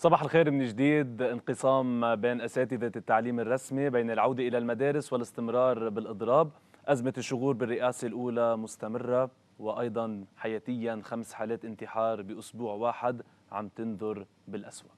صباح الخير من جديد انقسام بين اساتذه التعليم الرسمي بين العوده الى المدارس والاستمرار بالاضراب ازمه الشغور بالرئاسه الاولى مستمره وايضا حياتيا خمس حالات انتحار باسبوع واحد عم تنذر بالاسوا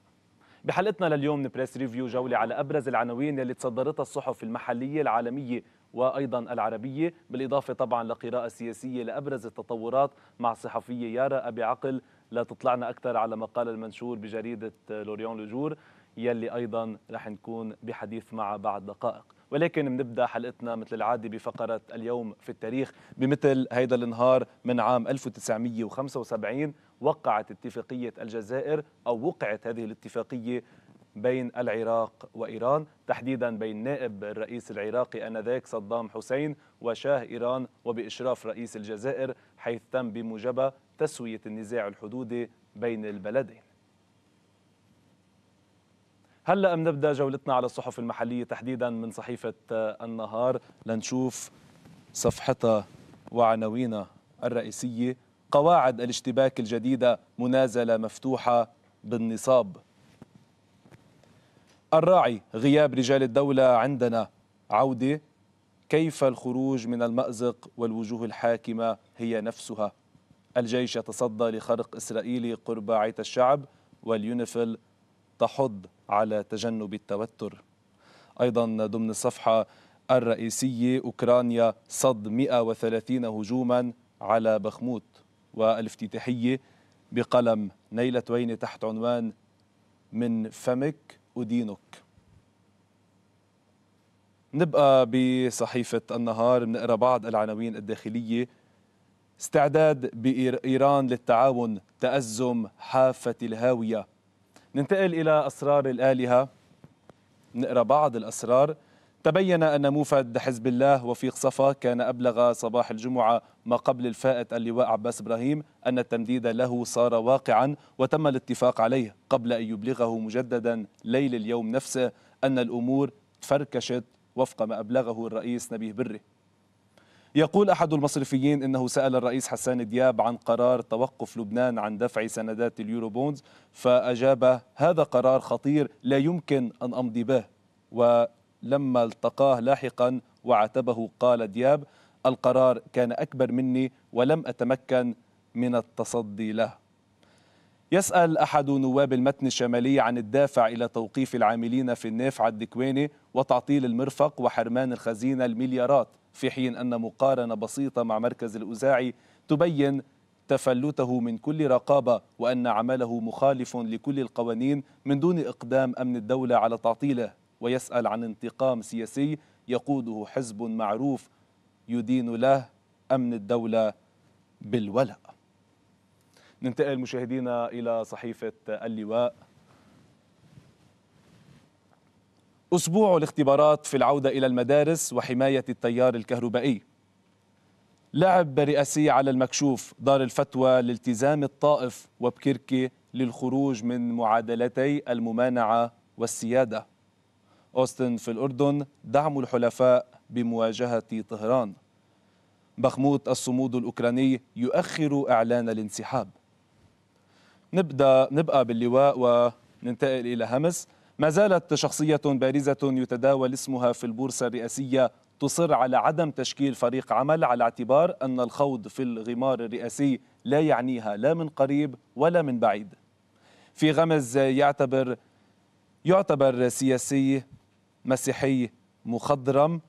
بحلقتنا لليوم بريس ريفيو جولة على أبرز العناوين اللي تصدرتها الصحف المحلية العالمية وأيضا العربية بالإضافة طبعا لقراءة سياسية لأبرز التطورات مع صحفية يارا أبي عقل لا تطلعنا أكثر على مقال المنشور بجريدة لوريون لوجور يلي أيضا رح نكون بحديث معه بعد دقائق ولكن بنبدا حلقتنا مثل العاده بفقره اليوم في التاريخ بمثل هيدا النهار من عام 1975 وقعت اتفاقيه الجزائر او وقعت هذه الاتفاقيه بين العراق وايران تحديدا بين نائب الرئيس العراقي انذاك صدام حسين وشاه ايران وباشراف رئيس الجزائر حيث تم بموجبها تسوية النزاع الحدودي بين البلدين هلا بنبدا جولتنا على الصحف المحليه تحديدا من صحيفه النهار لنشوف صفحتها وعناوينها الرئيسيه قواعد الاشتباك الجديده منازله مفتوحه بالنصاب الراعي غياب رجال الدوله عندنا عوده كيف الخروج من المازق والوجوه الحاكمه هي نفسها الجيش يتصدى لخرق إسرائيلي قرب عيت الشعب واليونيفل تحض على تجنب التوتر أيضا ضمن الصفحة الرئيسية أوكرانيا صد 130 هجوما على بخموت والافتتاحية بقلم نيلة تويني تحت عنوان من فمك أدينك نبقى بصحيفة النهار نقرأ بعض العناوين الداخلية استعداد بإيران للتعاون تأزم حافة الهاوية ننتقل إلى أسرار الآلهة نقرأ بعض الأسرار تبين أن موفد حزب الله وفيق صفا كان أبلغ صباح الجمعة ما قبل الفائت اللواء عباس إبراهيم أن التمديد له صار واقعا وتم الاتفاق عليه قبل أن يبلغه مجددا ليل اليوم نفسه أن الأمور تفركشت وفق ما أبلغه الرئيس نبيه بري يقول أحد المصرفيين أنه سأل الرئيس حسان دياب عن قرار توقف لبنان عن دفع سندات اليوروبونز فأجاب هذا قرار خطير لا يمكن أن أمضي به ولما التقاه لاحقا وعاتبه قال دياب القرار كان أكبر مني ولم أتمكن من التصدي له يسأل أحد نواب المتن الشمالي عن الدافع إلى توقيف العاملين في النفع الدكويني وتعطيل المرفق وحرمان الخزينة المليارات في حين أن مقارنة بسيطة مع مركز الأوزاعي تبين تفلته من كل رقابة وأن عمله مخالف لكل القوانين من دون إقدام أمن الدولة على تعطيله ويسأل عن انتقام سياسي يقوده حزب معروف يدين له أمن الدولة بالولاء ننتقل مشاهدينا إلى صحيفة اللواء أسبوع الاختبارات في العودة إلى المدارس وحماية التيار الكهربائي لعب رئاسي على المكشوف دار الفتوى لالتزام الطائف وبكركي للخروج من معادلتي الممانعة والسيادة أوستن في الأردن دعم الحلفاء بمواجهة طهران بخموت الصمود الأوكراني يؤخر إعلان الانسحاب نبدأ نبقى باللواء وننتقل إلى همس ما زالت شخصية بارزة يتداول اسمها في البورصة الرئاسية تصر على عدم تشكيل فريق عمل على اعتبار أن الخوض في الغمار الرئاسي لا يعنيها لا من قريب ولا من بعيد في غمز يعتبر يعتبر سياسي مسيحي مخضرم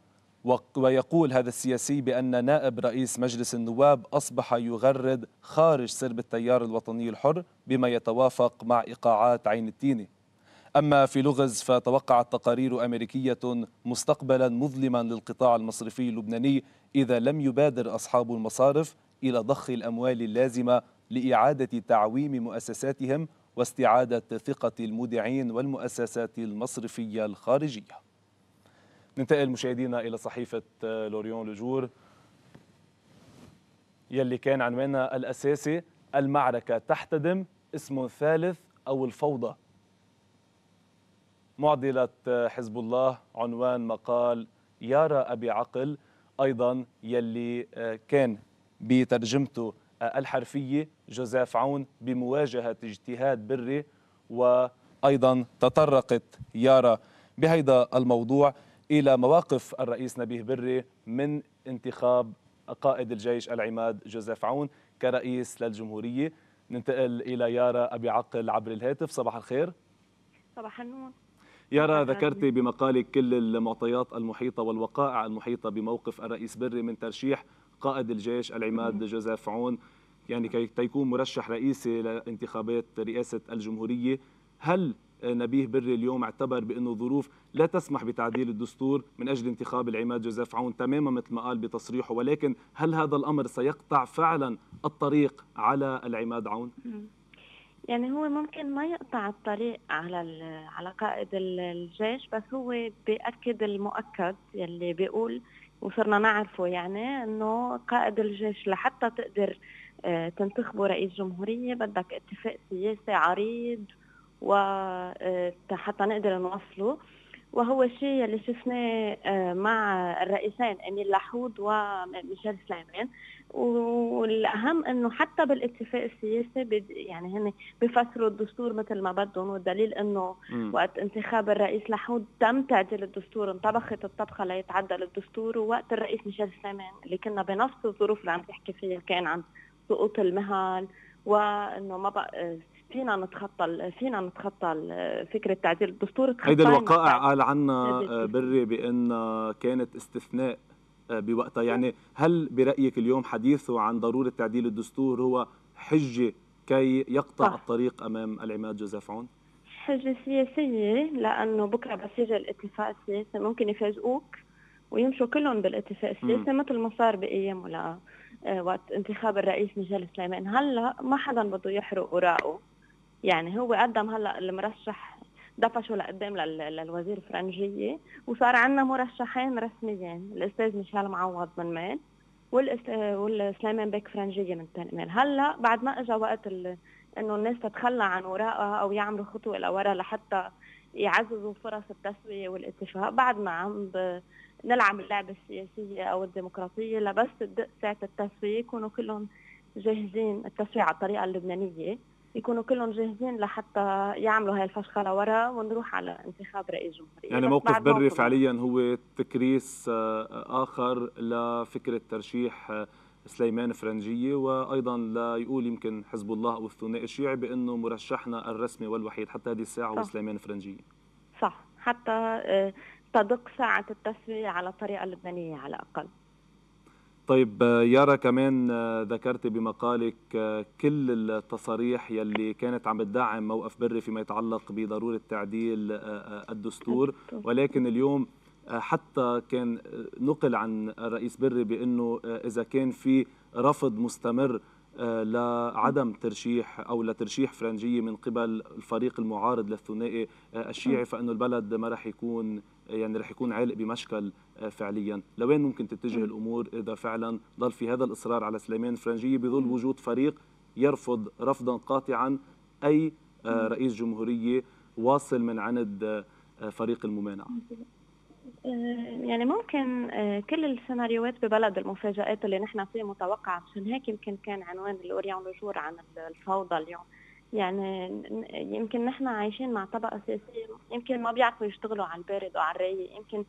ويقول هذا السياسي بأن نائب رئيس مجلس النواب أصبح يغرد خارج سرب التيار الوطني الحر بما يتوافق مع إيقاعات عين التيني أما في لغز فتوقعت تقارير أمريكية مستقبلا مظلما للقطاع المصرفي اللبناني إذا لم يبادر أصحاب المصارف إلى ضخ الأموال اللازمة لإعادة تعويم مؤسساتهم واستعادة ثقة المودعين والمؤسسات المصرفية الخارجية ننتقل مشاهدينا إلى صحيفة آه، لوريون لجور يلي كان عنوانها الأساسي المعركة تحتدم اسم ثالث أو الفوضى معضلة حزب الله عنوان مقال يارى أبي عقل أيضا يلي آه، كان بترجمته آه، الحرفية جوزيف عون بمواجهة اجتهاد بري وأيضا تطرقت يارا بهيدا الموضوع إلى مواقف الرئيس نبيه بري من انتخاب قائد الجيش العماد جوزيف عون كرئيس للجمهورية ننتقل إلى يارا أبي عقل عبر الهاتف صباح الخير صباح النور يارا ذكرتي بمقالك كل المعطيات المحيطة والوقائع المحيطة بموقف الرئيس بري من ترشيح قائد الجيش العماد جوزيف عون يعني كي تيكون مرشح رئيسي لانتخابات رئاسة الجمهورية هل نبيه بري اليوم اعتبر بأنه ظروف لا تسمح بتعديل الدستور من أجل انتخاب العماد جوزيف عون تماما مثل ما قال بتصريحه ولكن هل هذا الأمر سيقطع فعلا الطريق على العماد عون؟ يعني هو ممكن ما يقطع الطريق على على قائد الجيش بس هو بيأكد المؤكد يلي بيقول وصرنا نعرفه يعني انه قائد الجيش لحتى تقدر آه، تنتخبه رئيس جمهورية بدك اتفاق سياسي عريض وحتى آه، نقدر نوصله وهو الشيء اللي شفناه آه، مع الرئيسين أمير لحود وميشيل سليمان والأهم أنه حتى بالاتفاق السياسي يعني هن بفسروا الدستور مثل ما بدهم والدليل أنه وقت انتخاب الرئيس لحود تم تعديل الدستور انطبخت الطبخة ليتعدل الدستور ووقت الرئيس ميشيل سليمان اللي كنا بنفس الظروف اللي عم تحكي فيها كان عن سقوط المهن وانه ما بقى فينا نتخطى فينا نتخطى فكره تعديل الدستور هيدي الوقائع نعم. قال عنا آه، نعم. بري بان كانت استثناء آه، بوقتها يعني نعم. هل برايك اليوم حديثه عن ضروره تعديل الدستور هو حجه كي يقطع صح. الطريق امام العماد جوزيف عون حجه سياسيه لانه بكره بس يجي الاتفاق السياسي ممكن يفاجئوك ويمشوا كلهم بالاتفاق السياسي مثل ما صار بايام آه، وقت انتخاب الرئيس مجال سليمان هلا ما حدا بده يحرق اوراقه يعني هو قدم هلا المرشح دفشوا لقدام للوزير الفرنجيه وصار عندنا مرشحين رسميين الاستاذ ميشيل معوض من مال والسليمان بيك فرنجيه من مال هلا بعد ما اجى وقت انه الناس تتخلى عن اوراقها او يعملوا خطوه لورا لحتى يعززوا فرص التسويه والاتفاق بعد ما عم نلعب اللعبه السياسيه او الديمقراطيه لبس تدق ساعه التسويه يكونوا كلهم جاهزين التسويه على الطريقه اللبنانيه يكونوا كلهم جاهزين لحتى يعملوا هاي الفشخه لورا ونروح على انتخاب رئيس جمهوريه يعني موقف بري موقف. فعليا هو تكريس آه، اخر لفكره ترشيح آه، سليمان فرنجيه وايضا لا يقول يمكن حزب الله او الثنائي الشيعي بانه مرشحنا الرسمي والوحيد حتى هذه الساعه هو سليمان فرنجيه صح حتى آه، تدق ساعه التسويه على الطريقه اللبنانيه على الاقل طيب يارا كمان آه، ذكرت بمقالك آه، كل التصاريح يلي كانت عم تدعم موقف بري فيما يتعلق بضروره تعديل آه، الدستور ولكن اليوم حتى كان نقل عن الرئيس بري بانه اذا كان في رفض مستمر لعدم ترشيح او لترشيح فرنجيه من قبل الفريق المعارض للثنائي الشيعي نعم. فانه البلد ما راح يكون يعني رح يكون عالق بمشكل آه، فعليا لوين ممكن تتجه الامور اذا فعلا ضل في هذا الاصرار على سليمان فرنجيه بظل وجود فريق يرفض رفضا قاطعا اي آه، رئيس جمهوريه واصل من عند آه، فريق الممانعه يعني ممكن كل السيناريوهات ببلد المفاجآت اللي نحن فيه متوقعة مشان هيك يمكن كان عنوان الأوريون لجور عن الفوضى اليوم يعني يمكن نحن عايشين مع طبقه سياسيه يمكن ما بيعرفوا يشتغلوا على البارد وعلى الرايق يمكن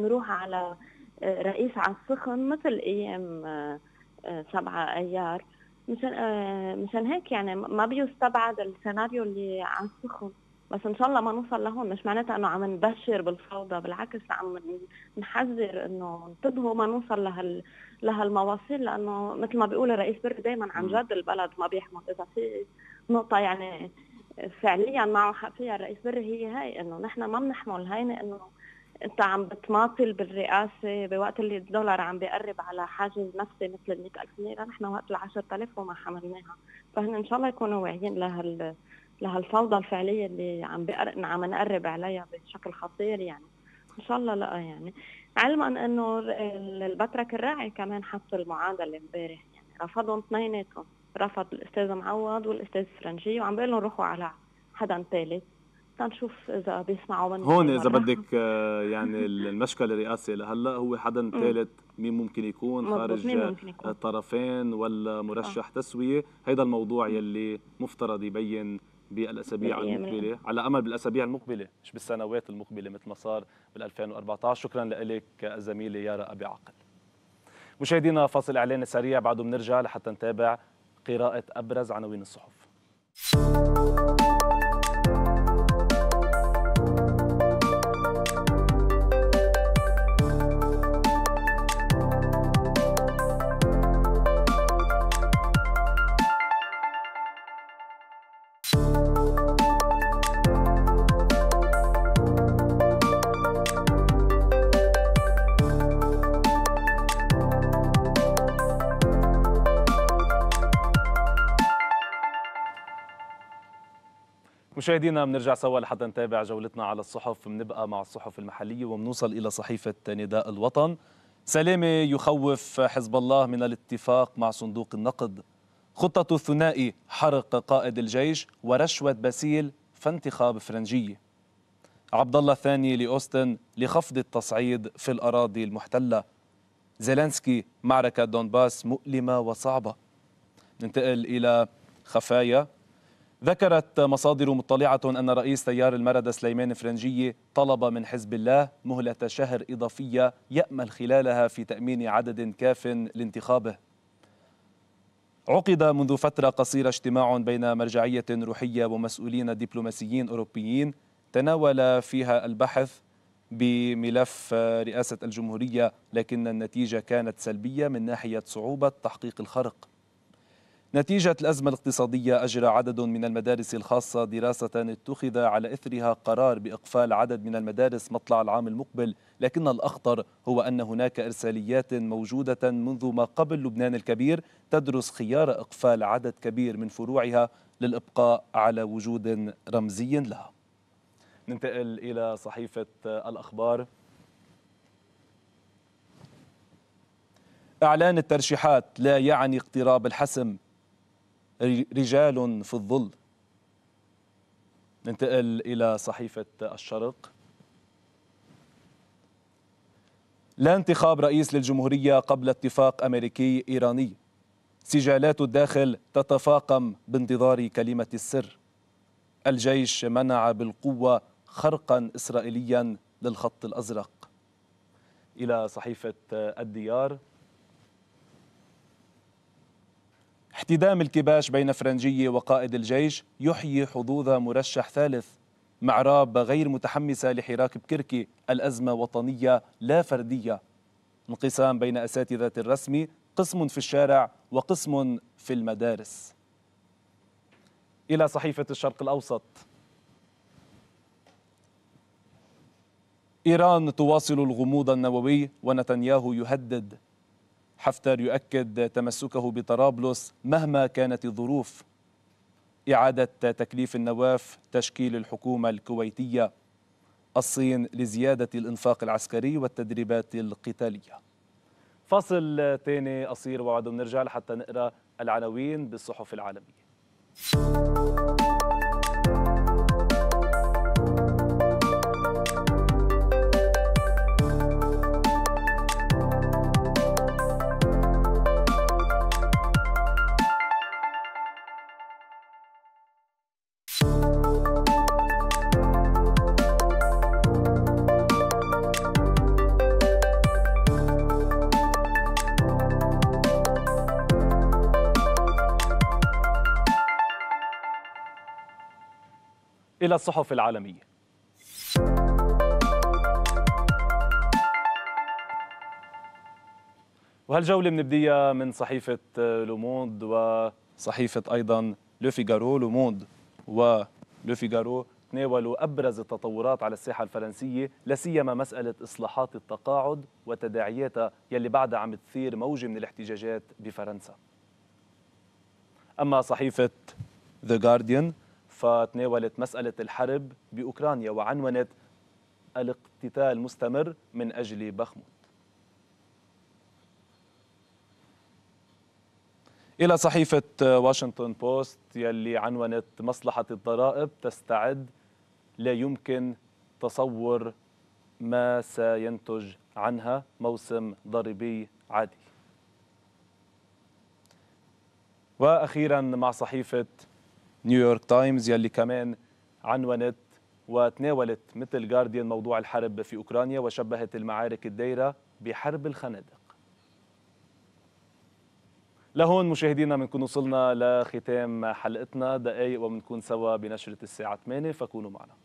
نروح على آه، رئيس على السخن مثل ايام 7 آه، آه، ايار مشان مشان هيك يعني ما بيستبعد السيناريو اللي على السخن بس ان شاء الله ما نوصل لهون مش معناتها انه عم نبشر بالفوضى بالعكس عم نحذر انه انتبهوا ما نوصل لهال لهالمواصيل لانه مثل ما بيقول الرئيس برك دائما عن جد البلد ما بيحمل اذا في نقطة يعني فعليا معه حق فيها الرئيس بري هي هي انه نحن ما بنحمل هينه انه انت عم بتماطل بالرئاسه بوقت اللي الدولار عم بيقرب على حاجز نفسي مثل ال 100000 ليره نحن وقت ال 10000 وما حملناها فهن ان شاء الله يكونوا واعيين لهال لهالفوضى الفعليه اللي عم بقر... عم نقرب عليها بشكل خطير يعني ان شاء الله لا يعني علما انه البترك الراعي كمان حط المعادله امبارح يعني رفضهم اثنيناتهم رفض الاستاذ معوض والاستاذ فرنجي وعم بقول لهم روحوا على حدا ثالث تنشوف اذا بيسمعوا منه هون اذا بدك آه، يعني المشكل الرئاسي لهلا هو حدا ثالث مين ممكن يكون خارج مين ممكن يكون. الطرفين ولا آه. مرشح آه. تسويه هيدا الموضوع يلي مفترض يبين بالاسابيع المقبله على امل بالاسابيع المقبله مش بالسنوات المقبله مثل ما صار بال2014 شكرا لك الزميله يارا ابي عقل مشاهدينا فاصل اعلان سريع بعده بنرجع لحتى نتابع قراءة أبرز عناوين الصحف. مشاهدينا بنرجع سوا لحتى نتابع جولتنا على الصحف بنبقى مع الصحف المحلية وبنوصل إلى صحيفة نداء الوطن سلامة يخوف حزب الله من الاتفاق مع صندوق النقد خطة الثنائي حرق قائد الجيش ورشوة باسيل فانتخاب فرنجية عبد الله الثاني لأوستن لخفض التصعيد في الأراضي المحتلة زيلانسكي معركة دونباس مؤلمة وصعبة ننتقل إلى خفايا ذكرت مصادر مطلعة أن رئيس تيار المردة سليمان فرنجي طلب من حزب الله مهلة شهر إضافية يأمل خلالها في تأمين عدد كاف لانتخابه عقد منذ فترة قصيرة اجتماع بين مرجعية روحية ومسؤولين دبلوماسيين أوروبيين تناول فيها البحث بملف رئاسة الجمهورية لكن النتيجة كانت سلبية من ناحية صعوبة تحقيق الخرق نتيجة الأزمة الاقتصادية أجرى عدد من المدارس الخاصة دراسة اتخذ على إثرها قرار بإقفال عدد من المدارس مطلع العام المقبل لكن الأخطر هو أن هناك إرساليات موجودة منذ ما قبل لبنان الكبير تدرس خيار إقفال عدد كبير من فروعها للإبقاء على وجود رمزي لها ننتقل إلى صحيفة الأخبار إعلان الترشيحات لا يعني اقتراب الحسم رجال في الظل ننتقل إلى صحيفة الشرق لا انتخاب رئيس للجمهورية قبل اتفاق أمريكي إيراني سجالات الداخل تتفاقم بانتظار كلمة السر الجيش منع بالقوة خرقا إسرائيليا للخط الأزرق إلى صحيفة الديار احتدام الكباش بين فرنجية وقائد الجيش يحيي حظوظ مرشح ثالث معراب غير متحمسة لحراك بكركي الأزمة وطنية لا فردية انقسام بين أساتذة الرسم قسم في الشارع وقسم في المدارس إلى صحيفة الشرق الأوسط إيران تواصل الغموض النووي ونتنياهو يهدد حفتر يؤكد تمسكه بطرابلس مهما كانت الظروف إعادة تكليف النواف تشكيل الحكومة الكويتية الصين لزيادة الإنفاق العسكري والتدريبات القتالية فصل تاني قصير وعد نرجع لحتى نقرأ العناوين بالصحف العالمية إلى الصحف العالمية وهالجولة بنبديها من صحيفة لوموند وصحيفة أيضا لو فيغارو لوموند ولو فيغارو تناولوا أبرز التطورات على الساحة الفرنسية لاسيما مسألة إصلاحات التقاعد وتداعياتها يلي بعدها عم تثير موجة من الاحتجاجات بفرنسا أما صحيفة The Guardian فتناولت مسألة الحرب بأوكرانيا وعنونت الاقتتال مستمر من أجل بخموت إلى صحيفة واشنطن بوست يلي عنونت مصلحة الضرائب تستعد لا يمكن تصور ما سينتج عنها موسم ضريبي عادي وأخيرا مع صحيفة نيويورك تايمز يلي كمان عنونت وتناولت مثل جارديان موضوع الحرب في أوكرانيا وشبهت المعارك الدايرة بحرب الخنادق لهون مشاهدينا بنكون وصلنا لختام حلقتنا دقايق وبنكون سوا بنشرة الساعة 8 فكونوا معنا